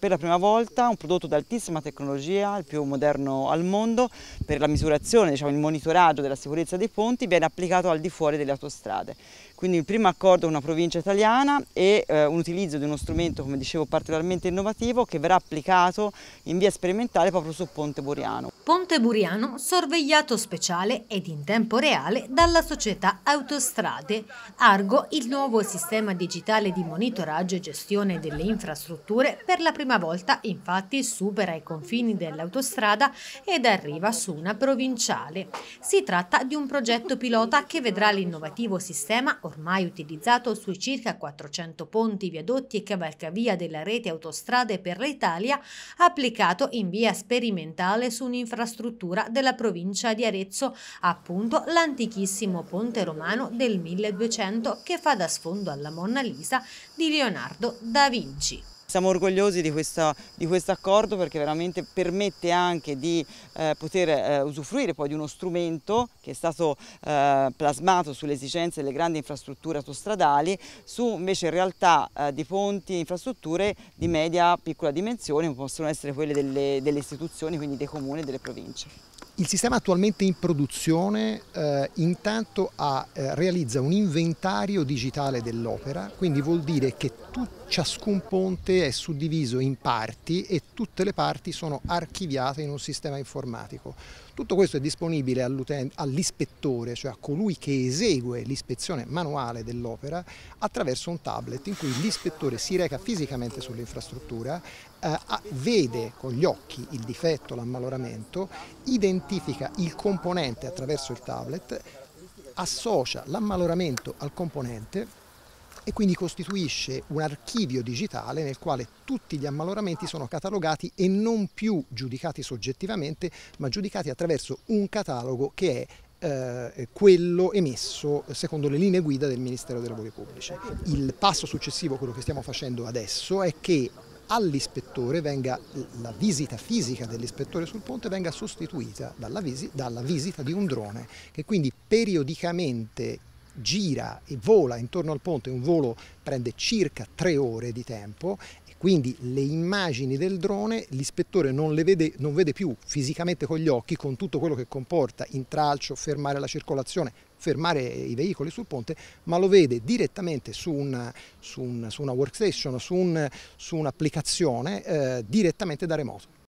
Per la prima volta un prodotto d'altissima tecnologia, il più moderno al mondo, per la misurazione, diciamo, il monitoraggio della sicurezza dei ponti viene applicato al di fuori delle autostrade. Quindi il primo accordo con una provincia italiana e eh, un utilizzo di uno strumento, come dicevo, particolarmente innovativo che verrà applicato in via sperimentale proprio su Ponte Buriano. Ponte Buriano sorvegliato speciale ed in tempo reale dalla società Autostrade. Argo, il nuovo sistema digitale di monitoraggio e gestione delle infrastrutture per la prima prima volta infatti supera i confini dell'autostrada ed arriva su una provinciale. Si tratta di un progetto pilota che vedrà l'innovativo sistema ormai utilizzato sui circa 400 ponti, viadotti e cavalcavia della rete autostrade per l'Italia applicato in via sperimentale su un'infrastruttura della provincia di Arezzo, appunto l'antichissimo ponte romano del 1200 che fa da sfondo alla Monna Lisa di Leonardo da Vinci. Siamo orgogliosi di, questa, di questo accordo perché veramente permette anche di eh, poter eh, usufruire poi di uno strumento che è stato eh, plasmato sulle esigenze delle grandi infrastrutture autostradali su invece in realtà eh, di ponti e infrastrutture di media piccola dimensione come possono essere quelle delle, delle istituzioni, quindi dei comuni e delle province. Il sistema attualmente in produzione eh, intanto ha, eh, realizza un inventario digitale dell'opera, quindi vuol dire che tu, ciascun ponte è suddiviso in parti e tutte le parti sono archiviate in un sistema informatico. Tutto questo è disponibile all'ispettore, all cioè a colui che esegue l'ispezione manuale dell'opera, attraverso un tablet in cui l'ispettore si reca fisicamente sull'infrastruttura, eh, vede con gli occhi il difetto, l'ammaloramento, identifica il componente attraverso il tablet, associa l'ammaloramento al componente e quindi costituisce un archivio digitale nel quale tutti gli ammaloramenti sono catalogati e non più giudicati soggettivamente, ma giudicati attraverso un catalogo che è eh, quello emesso secondo le linee guida del Ministero dei Lavori Pubblici. Il passo successivo, quello che stiamo facendo adesso, è che all'ispettore venga la visita fisica dell'ispettore sul ponte venga sostituita dalla, visita, dalla visita di un drone che quindi periodicamente gira e vola intorno al ponte, un volo prende circa tre ore di tempo e quindi le immagini del drone l'ispettore non le vede, non vede più fisicamente con gli occhi con tutto quello che comporta intralcio, fermare la circolazione, fermare i veicoli sul ponte, ma lo vede direttamente su una, su una, su una workstation, su un'applicazione eh, direttamente da remoto.